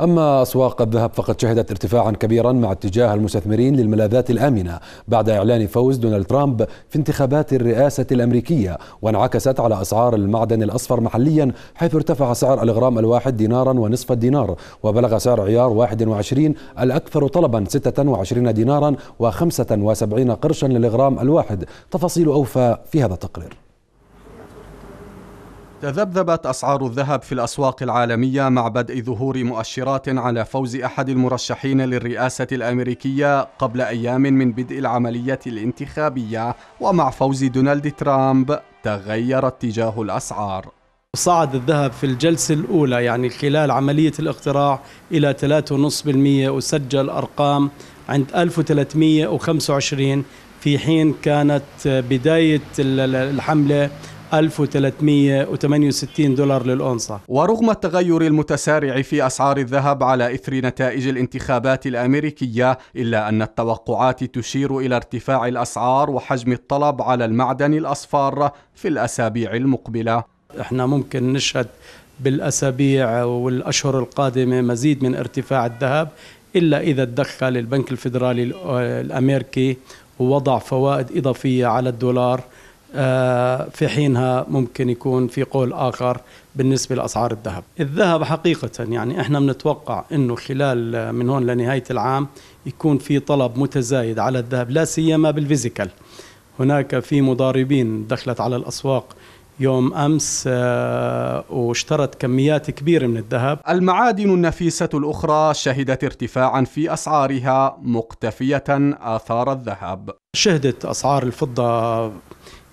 أما أسواق الذهب فقد شهدت ارتفاعا كبيرا مع اتجاه المستثمرين للملاذات الآمنة بعد إعلان فوز دونالد ترامب في انتخابات الرئاسة الأمريكية وانعكست على أسعار المعدن الأصفر محليا حيث ارتفع سعر الغرام الواحد دينارا ونصف الدينار وبلغ سعر عيار 21 الأكثر طلبا 26 دينارا و75 قرشا للغرام الواحد تفاصيل أوفى في هذا التقرير تذبذبت أسعار الذهب في الأسواق العالمية مع بدء ظهور مؤشرات على فوز أحد المرشحين للرئاسة الأمريكية قبل أيام من بدء العملية الانتخابية ومع فوز دونالد ترامب تغير اتجاه الأسعار صعد الذهب في الجلسة الأولى يعني خلال عملية الاقتراع إلى 3.5% وسجل أرقام عند 1325 في حين كانت بداية الحملة 1368 دولار للأونصة ورغم التغير المتسارع في أسعار الذهب على إثر نتائج الانتخابات الأمريكية إلا أن التوقعات تشير إلى ارتفاع الأسعار وحجم الطلب على المعدن الأصفار في الأسابيع المقبلة احنا ممكن نشهد بالأسابيع والأشهر القادمة مزيد من ارتفاع الذهب إلا إذا تدخل البنك الفيدرالي آه، الأمريكي ووضع فوائد إضافية على الدولار آه، في حينها ممكن يكون في قول آخر بالنسبة لأسعار الذهب الذهب حقيقة يعني إحنا بنتوقع أنه خلال آه، من هون لنهاية العام يكون في طلب متزايد على الذهب لا سيما بالفيزيكال هناك في مضاربين دخلت على الأسواق يوم امس آه، واشترت كميات كبيره من الذهب. المعادن النفيسه الاخرى شهدت ارتفاعا في اسعارها مقتفيه اثار الذهب. شهدت اسعار الفضه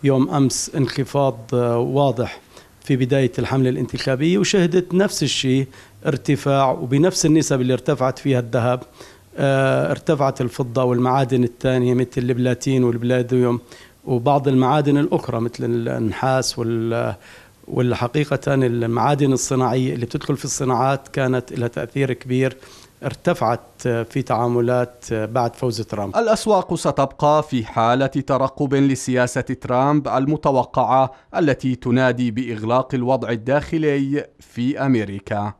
يوم امس انخفاض آه، واضح في بدايه الحمله الانتخابيه وشهدت نفس الشيء ارتفاع وبنفس النسب اللي ارتفعت فيها الذهب آه، ارتفعت الفضه والمعادن الثانيه مثل البلاتين والبلاديوم وبعض المعادن الاخرى مثل النحاس وال آه، والحقيقة المعادن الصناعية اللي بتدخل في الصناعات كانت لها تأثير كبير ارتفعت في تعاملات بعد فوز ترامب الأسواق ستبقى في حالة ترقب لسياسة ترامب المتوقعة التي تنادي بإغلاق الوضع الداخلي في أمريكا